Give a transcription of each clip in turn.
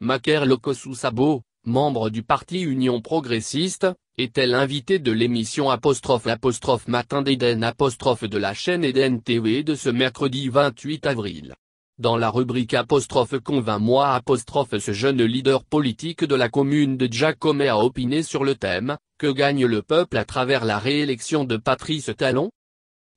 Maker Lokosu Sabo, membre du parti Union Progressiste, était l'invité de l'émission apostrophe apostrophe matin d'Eden apostrophe de la chaîne Eden TV de ce mercredi 28 avril. Dans la rubrique apostrophe convainc-moi apostrophe ce jeune leader politique de la commune de Giacomé a opiné sur le thème, que gagne le peuple à travers la réélection de Patrice Talon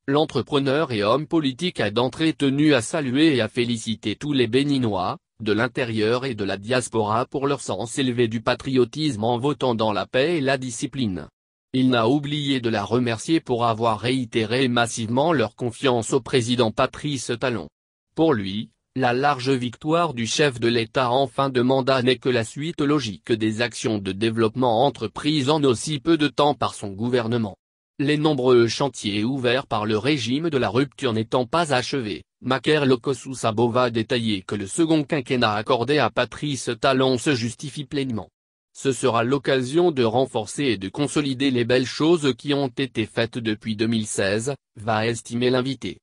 L'entrepreneur et homme politique a d'entrée tenu à saluer et à féliciter tous les béninois, de l'intérieur et de la diaspora pour leur sens élevé du patriotisme en votant dans la paix et la discipline. Il n'a oublié de la remercier pour avoir réitéré massivement leur confiance au président Patrice Talon. Pour lui, la large victoire du chef de l'État en fin de mandat n'est que la suite logique des actions de développement entreprises en aussi peu de temps par son gouvernement les nombreux chantiers ouverts par le régime de la rupture n'étant pas achevés, Macaire va détailler que le second quinquennat accordé à Patrice Talon se justifie pleinement. Ce sera l'occasion de renforcer et de consolider les belles choses qui ont été faites depuis 2016, va estimer l'invité.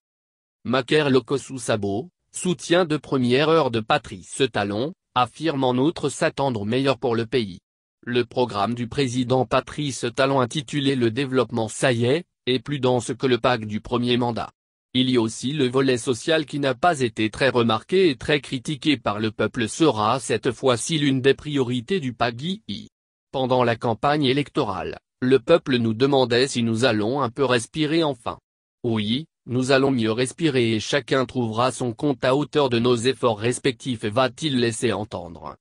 Macaire Sabo, soutien de première heure de Patrice Talon, affirme en outre s'attendre au meilleur pour le pays. Le programme du président Patrice Talon intitulé Le développement ça y est, est plus dense que le Pacte du premier mandat. Il y a aussi le volet social qui n'a pas été très remarqué et très critiqué par le peuple sera cette fois-ci l'une des priorités du PAGI. Pendant la campagne électorale, le peuple nous demandait si nous allons un peu respirer enfin. Oui, nous allons mieux respirer et chacun trouvera son compte à hauteur de nos efforts respectifs va-t-il laisser entendre.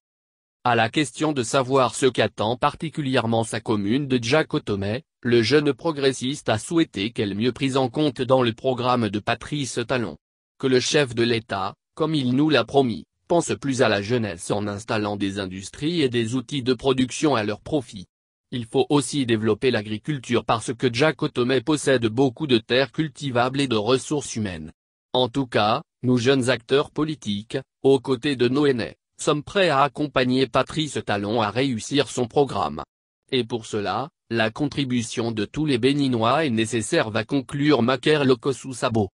À la question de savoir ce qu'attend particulièrement sa commune de Giacotomé, le jeune progressiste a souhaité qu'elle mieux prise en compte dans le programme de Patrice Talon. Que le chef de l'État, comme il nous l'a promis, pense plus à la jeunesse en installant des industries et des outils de production à leur profit. Il faut aussi développer l'agriculture parce que Giacotomé possède beaucoup de terres cultivables et de ressources humaines. En tout cas, nous jeunes acteurs politiques, aux côtés de nos sommes prêts à accompagner Patrice Talon à réussir son programme. Et pour cela, la contribution de tous les Béninois est nécessaire va conclure Maker Loko Sabo.